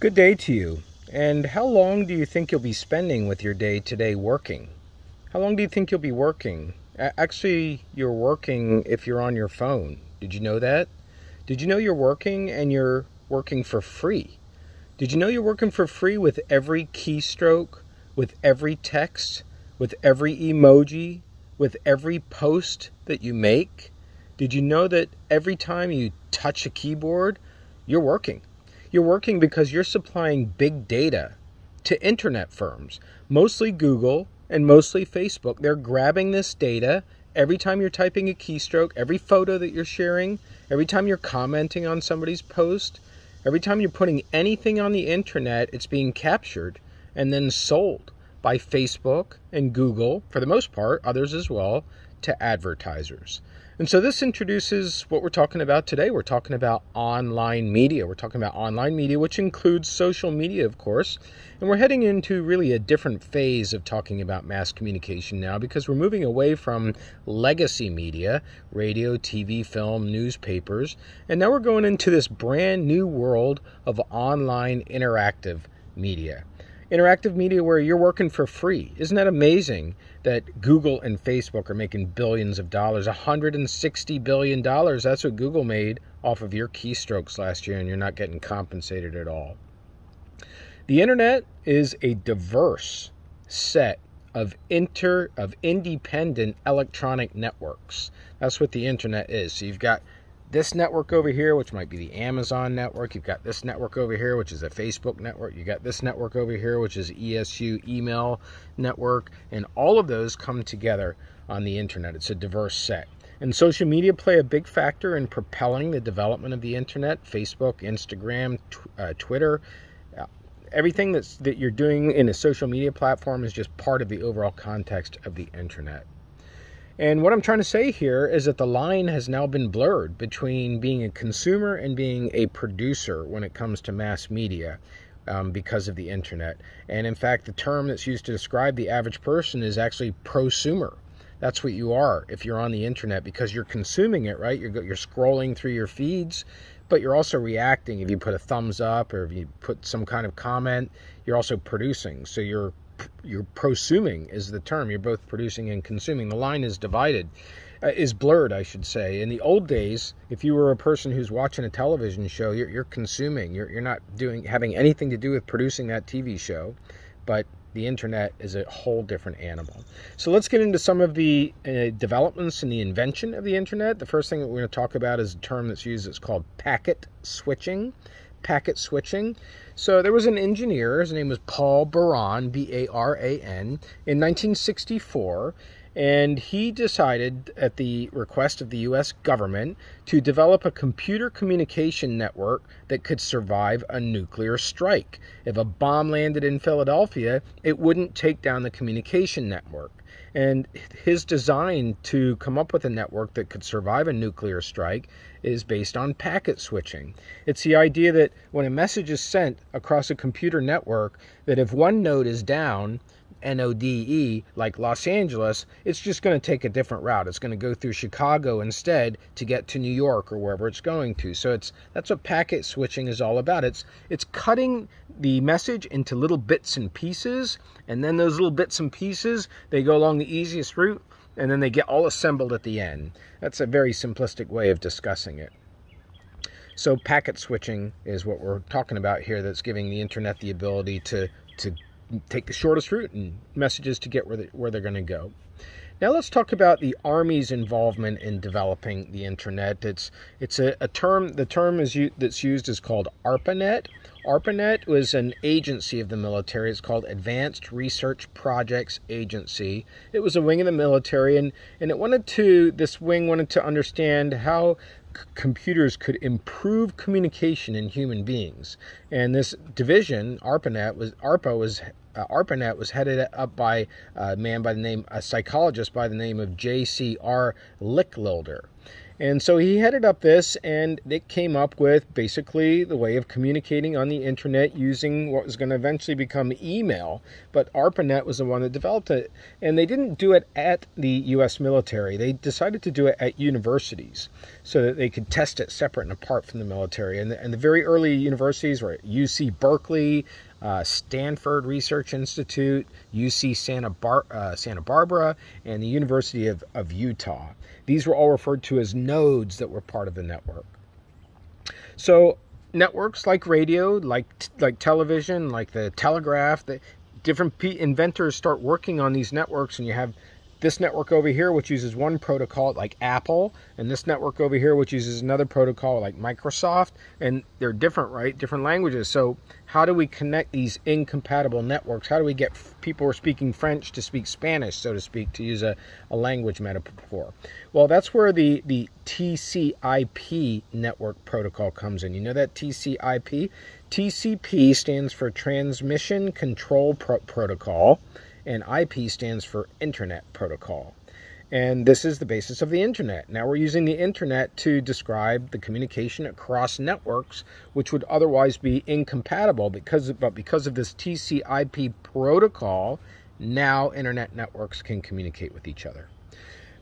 Good day to you. And how long do you think you'll be spending with your day today working? How long do you think you'll be working? Actually, you're working if you're on your phone. Did you know that? Did you know you're working and you're working for free? Did you know you're working for free with every keystroke, with every text, with every emoji, with every post that you make? Did you know that every time you touch a keyboard, you're working? You're working because you're supplying big data to internet firms, mostly Google and mostly Facebook. They're grabbing this data every time you're typing a keystroke, every photo that you're sharing, every time you're commenting on somebody's post, every time you're putting anything on the internet, it's being captured and then sold by Facebook and Google, for the most part, others as well, to advertisers. And so this introduces what we're talking about today. We're talking about online media. We're talking about online media, which includes social media, of course. And we're heading into really a different phase of talking about mass communication now because we're moving away from legacy media, radio, TV, film, newspapers. And now we're going into this brand new world of online interactive media interactive media where you're working for free. Isn't that amazing that Google and Facebook are making billions of dollars? $160 billion. That's what Google made off of your keystrokes last year, and you're not getting compensated at all. The internet is a diverse set of inter of independent electronic networks. That's what the internet is. So you've got this network over here, which might be the Amazon network. You've got this network over here, which is a Facebook network. You got this network over here, which is ESU email network. And all of those come together on the internet. It's a diverse set. And social media play a big factor in propelling the development of the internet. Facebook, Instagram, tw uh, Twitter, uh, everything that's, that you're doing in a social media platform is just part of the overall context of the internet. And what I'm trying to say here is that the line has now been blurred between being a consumer and being a producer when it comes to mass media um, because of the internet. And in fact, the term that's used to describe the average person is actually prosumer. That's what you are if you're on the internet because you're consuming it, right? You're, you're scrolling through your feeds, but you're also reacting. If you put a thumbs up or if you put some kind of comment, you're also producing. So you're you're prosuming is the term. You're both producing and consuming. The line is divided, uh, is blurred, I should say. In the old days, if you were a person who's watching a television show, you're, you're consuming. You're, you're not doing having anything to do with producing that TV show, but the internet is a whole different animal. So let's get into some of the uh, developments in the invention of the internet. The first thing that we're going to talk about is a term that's used. It's called packet switching. Packet switching so there was an engineer, his name was Paul Baran, B A R A N, in 1964, and he decided, at the request of the US government, to develop a computer communication network that could survive a nuclear strike. If a bomb landed in Philadelphia, it wouldn't take down the communication network. And his design to come up with a network that could survive a nuclear strike is based on packet switching. It's the idea that when a message is sent across a computer network, that if one node is down, N-O-D-E, like Los Angeles, it's just going to take a different route. It's going to go through Chicago instead to get to New York or wherever it's going to. So it's that's what packet switching is all about. It's it's cutting the message into little bits and pieces, and then those little bits and pieces, they go along the easiest route, and then they get all assembled at the end. That's a very simplistic way of discussing it. So packet switching is what we're talking about here that's giving the internet the ability to to take the shortest route and messages to get where, they, where they're going to go. Now let's talk about the Army's involvement in developing the internet. It's it's a, a term. The term is u- that's used is called ARPANET. ARPANET was an agency of the military. It's called Advanced Research Projects Agency. It was a wing of the military, and and it wanted to. This wing wanted to understand how c- computers could improve communication in human beings. And this division, ARPANET, was ARPA was uh, ARPANET was headed up by a man by the name, a psychologist by the name of J.C.R. Licklider, And so he headed up this, and it came up with basically the way of communicating on the internet using what was going to eventually become email. But ARPANET was the one that developed it. And they didn't do it at the U.S. military, they decided to do it at universities so that they could test it separate and apart from the military. And the, and the very early universities were UC Berkeley, uh, Stanford Research Institute, UC Santa, Bar- uh, Santa Barbara, and the University of, of Utah. These were all referred to as nodes that were part of the network. So networks like radio, like like television, like the telegraph, the different inventors start working on these networks, and you have this network over here, which uses one protocol like Apple, and this network over here, which uses another protocol like Microsoft, and they're different, right? Different languages. So how do we connect these incompatible networks? How do we get people who are speaking French to speak Spanish, so to speak, to use a, a language metaphor? Well, that's where the, the TCIP network protocol comes in. You know that TCIP? TCP stands for Transmission Control Pro Protocol and IP stands for Internet Protocol. And this is the basis of the internet. Now we're using the internet to describe the communication across networks, which would otherwise be incompatible because, but because of this TCP protocol, now internet networks can communicate with each other.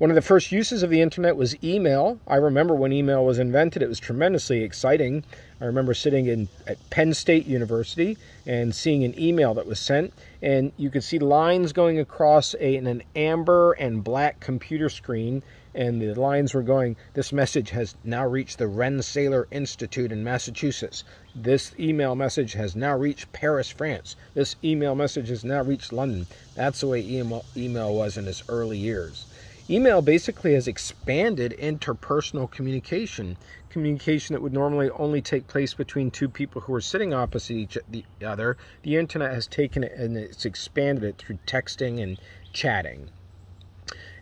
One of the first uses of the internet was email. I remember when email was invented, it was tremendously exciting. I remember sitting in at Penn State University and seeing an email that was sent, and you could see lines going across a, an amber and black computer screen, and the lines were going, this message has now reached the Rensselaer Institute in Massachusetts. This email message has now reached Paris, France. This email message has now reached London. That's the way email, email was in its early years. Email basically has expanded interpersonal communication, communication that would normally only take place between two people who are sitting opposite each the other. The internet has taken it and it's expanded it through texting and chatting.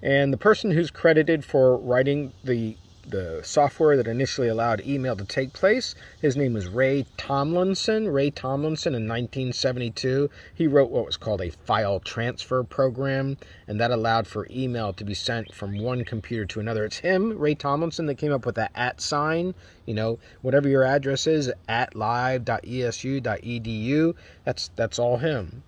And the person who's credited for writing the the software that initially allowed email to take place. His name was Ray Tomlinson. Ray Tomlinson in 1972, he wrote what was called a file transfer program, and that allowed for email to be sent from one computer to another. It's him, Ray Tomlinson, that came up with that at sign. You know, whatever your address is, at live.esu.edu, that's, that's all him.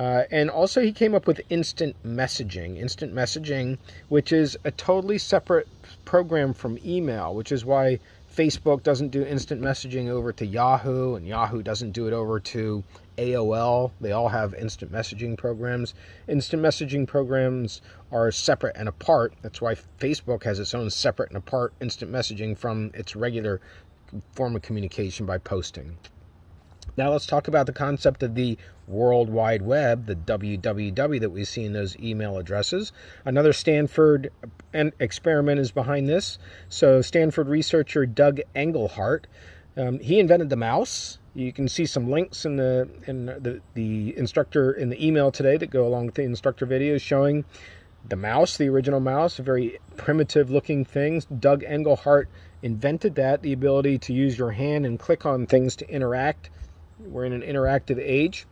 Uh, and also, he came up with instant messaging. Instant messaging, which is a totally separate program from email, which is why Facebook doesn't do instant messaging over to Yahoo, and Yahoo doesn't do it over to AOL. They all have instant messaging programs. Instant messaging programs are separate and apart. That's why Facebook has its own separate and apart instant messaging from its regular form of communication by posting. Now let's talk about the concept of the World Wide Web, the www that we see in those email addresses. Another Stanford experiment is behind this. So Stanford researcher Doug Engelhart, um, he invented the mouse. You can see some links in the in the, the instructor in the email today that go along with the instructor video showing the mouse, the original mouse, a very primitive looking thing. Doug Engelhart invented that, the ability to use your hand and click on things to interact we're in an interactive age.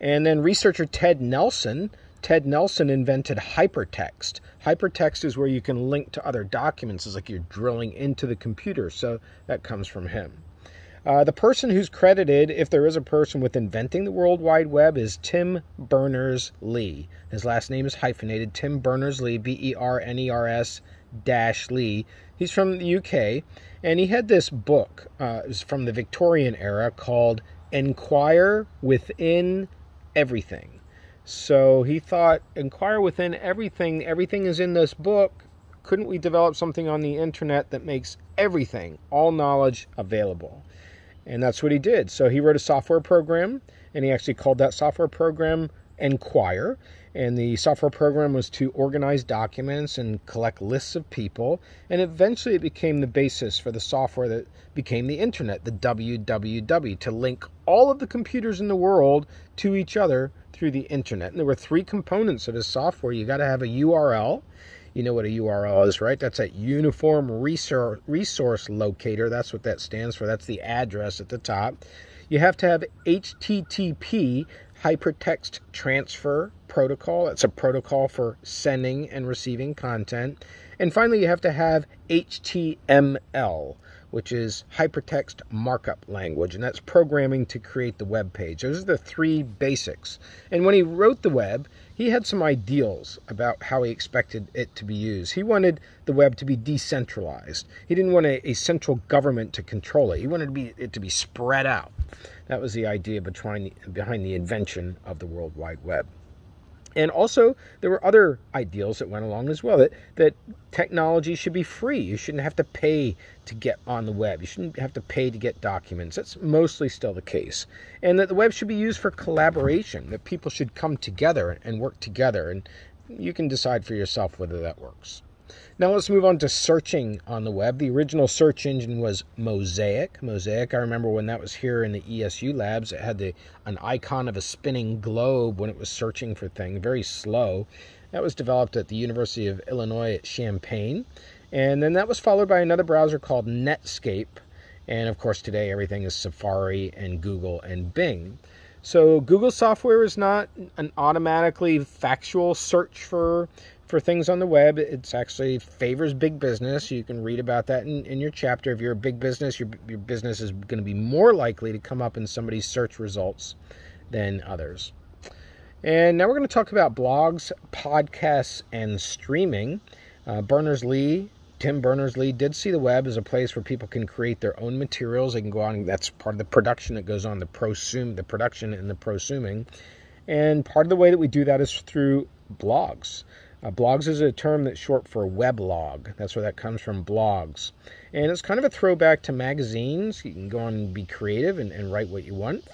And then researcher Ted Nelson. Ted Nelson invented hypertext. Hypertext is where you can link to other documents. It's like you're drilling into the computer. So that comes from him. Uh, the person who's credited, if there is a person with inventing the World Wide Web, is Tim Berners Lee. His last name is hyphenated Tim Berners Lee, B E R N E R S Dash Lee, He's from the UK, and he had this book. Uh, it was from the Victorian era called "Inquire Within Everything." So he thought, "Inquire within everything. Everything is in this book. Couldn't we develop something on the internet that makes everything, all knowledge, available?" And that's what he did. So he wrote a software program, and he actually called that software program Enquire. And the software program was to organize documents and collect lists of people. And eventually it became the basis for the software that became the internet, the www, to link all of the computers in the world to each other through the internet. And there were three components of his software. You got to have a URL. You know what a URL is, right? That's a uniform resource locator. That's what that stands for. That's the address at the top. You have to have HTTP, Hypertext Transfer Protocol. It's a protocol for sending and receiving content. And finally, you have to have HTML, which is hypertext markup language, and that's programming to create the web page. Those are the three basics. And when he wrote the web, he had some ideals about how he expected it to be used. He wanted the web to be decentralized. He didn't want a, a central government to control it. He wanted it to be, it to be spread out. That was the idea behind the, behind the invention of the World Wide Web. And also, there were other ideals that went along as well that, that technology should be free. You shouldn't have to pay to get on the web. You shouldn't have to pay to get documents. That's mostly still the case. And that the web should be used for collaboration, that people should come together and work together. And you can decide for yourself whether that works. Now let's move on to searching on the web. The original search engine was Mosaic. Mosaic, I remember when that was here in the ESU labs, it had the, an icon of a spinning globe when it was searching for things, very slow. That was developed at the University of Illinois at Champaign. And then that was followed by another browser called Netscape. And of course, today everything is Safari and Google and Bing. So Google software is not an automatically factual search for for things on the web. It's actually favors big business. You can read about that in, in your chapter. If you're a big business, your, your business is going to be more likely to come up in somebody's search results than others. And now we're going to talk about blogs, podcasts, and streaming. Uh, Berners Lee, Tim Berners Lee, did see the web as a place where people can create their own materials. They can go on, that's part of the production that goes on, the prosum, the production and the prosuming. And part of the way that we do that is through blogs. Uh, blogs is a term that's short for weblog. That's where that comes from, blogs. And it's kind of a throwback to magazines. You can go on and be creative and, and write what you want.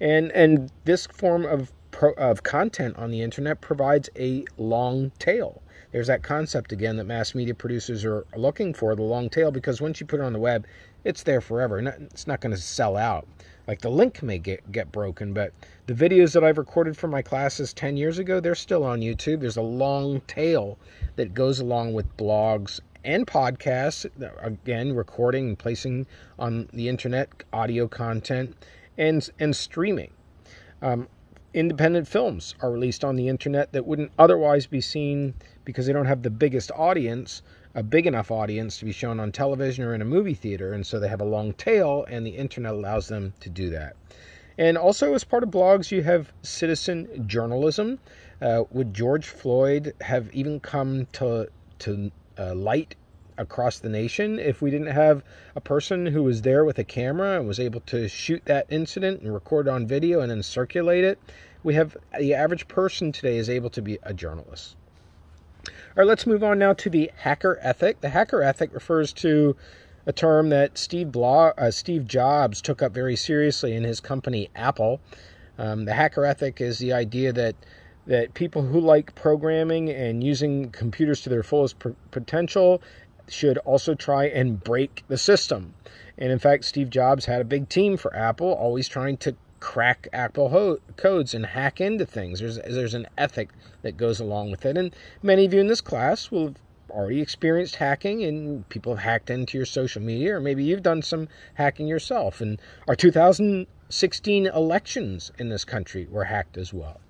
And, and this form of, pro, of content on the internet provides a long tail. There's that concept again that mass media producers are looking for, the long tail, because once you put it on the web, it's there forever. It's not going to sell out. Like the link may get, get broken, but the videos that I've recorded for my classes 10 years ago, they're still on YouTube. There's a long tail that goes along with blogs and podcasts. Again, recording and placing on the internet audio content and, and streaming. Um, independent films are released on the internet that wouldn't otherwise be seen because they don't have the biggest audience, a big enough audience to be shown on television or in a movie theater, and so they have a long tail, and the internet allows them to do that. And also, as part of blogs, you have citizen journalism. Uh, would George Floyd have even come to to uh, light across the nation if we didn't have a person who was there with a camera and was able to shoot that incident and record on video and then circulate it? We have the average person today is able to be a journalist. All right, let's move on now to the hacker ethic. The hacker ethic refers to a term that Steve, uh, Steve Jobs took up very seriously in his company Apple. Um, the hacker ethic is the idea that that people who like programming and using computers to their fullest potential should also try and break the system. And in fact, Steve Jobs had a big team for Apple, always trying to crack Apple ho- codes and hack into things. There's, there's an ethic that goes along with it. And many of you in this class will have already experienced hacking and people have hacked into your social media, or maybe you've done some hacking yourself. And our 2016 elections in this country were hacked as well.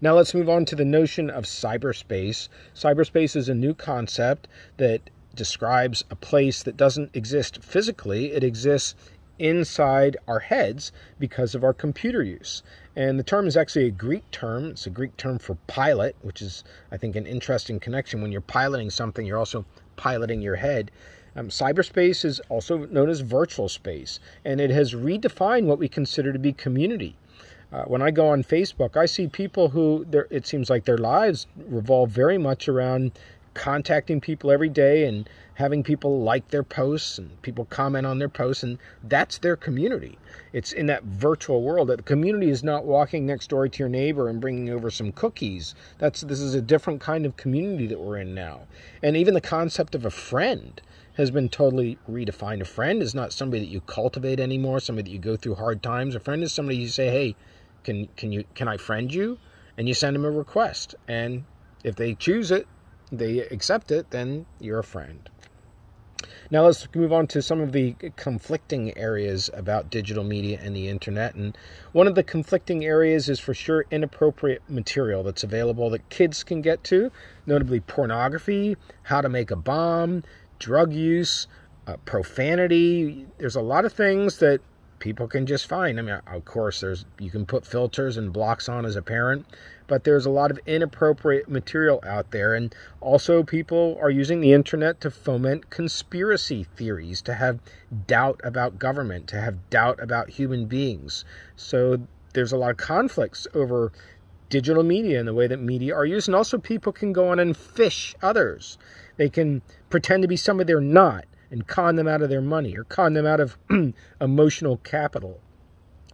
Now let's move on to the notion of cyberspace. Cyberspace is a new concept that describes a place that doesn't exist physically, it exists inside our heads because of our computer use. And the term is actually a Greek term. It's a Greek term for pilot, which is, I think, an interesting connection. When you're piloting something, you're also piloting your head. Um, cyberspace is also known as virtual space, and it has redefined what we consider to be community. Uh, when I go on Facebook, I see people who it seems like their lives revolve very much around contacting people every day and having people like their posts and people comment on their posts and that's their community it's in that virtual world that the community is not walking next door to your neighbor and bringing over some cookies that's this is a different kind of community that we're in now and even the concept of a friend has been totally redefined a friend is not somebody that you cultivate anymore somebody that you go through hard times a friend is somebody you say hey can can you can I friend you and you send them a request and if they choose it they accept it, then you're a friend. Now let's move on to some of the conflicting areas about digital media and the internet. And one of the conflicting areas is for sure inappropriate material that's available that kids can get to, notably pornography, how to make a bomb, drug use, uh, profanity. There's a lot of things that people can just find. I mean, of course, there's you can put filters and blocks on as a parent, but there's a lot of inappropriate material out there. And also, people are using the internet to foment conspiracy theories, to have doubt about government, to have doubt about human beings. So there's a lot of conflicts over digital media and the way that media are used. And also, people can go on and fish others. They can pretend to be somebody they're not and con them out of their money or con them out of emotional capital.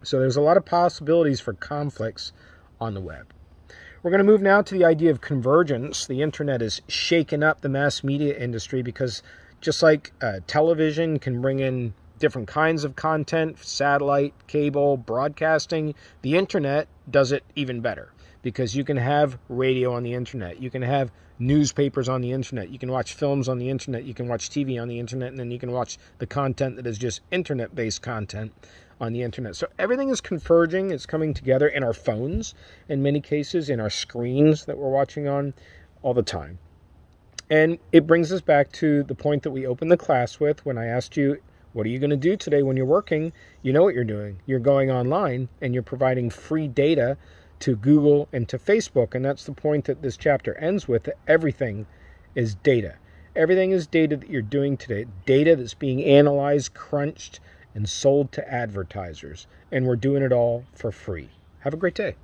So there's a lot of possibilities for conflicts on the web. We're going to move now to the idea of convergence. The internet has shaken up the mass media industry because just like uh, television can bring in different kinds of content, satellite, cable, broadcasting, the internet does it even better because you can have radio on the internet, you can have newspapers on the internet, you can watch films on the internet, you can watch TV on the internet, and then you can watch the content that is just internet based content on the internet. So everything is converging, it's coming together in our phones, in many cases, in our screens that we're watching on all the time. And it brings us back to the point that we opened the class with when I asked you what are you going to do today when you're working? You know what you're doing. You're going online and you're providing free data to Google and to Facebook. And that's the point that this chapter ends with that everything is data. Everything is data that you're doing today, data that's being analyzed, crunched, and sold to advertisers. And we're doing it all for free. Have a great day.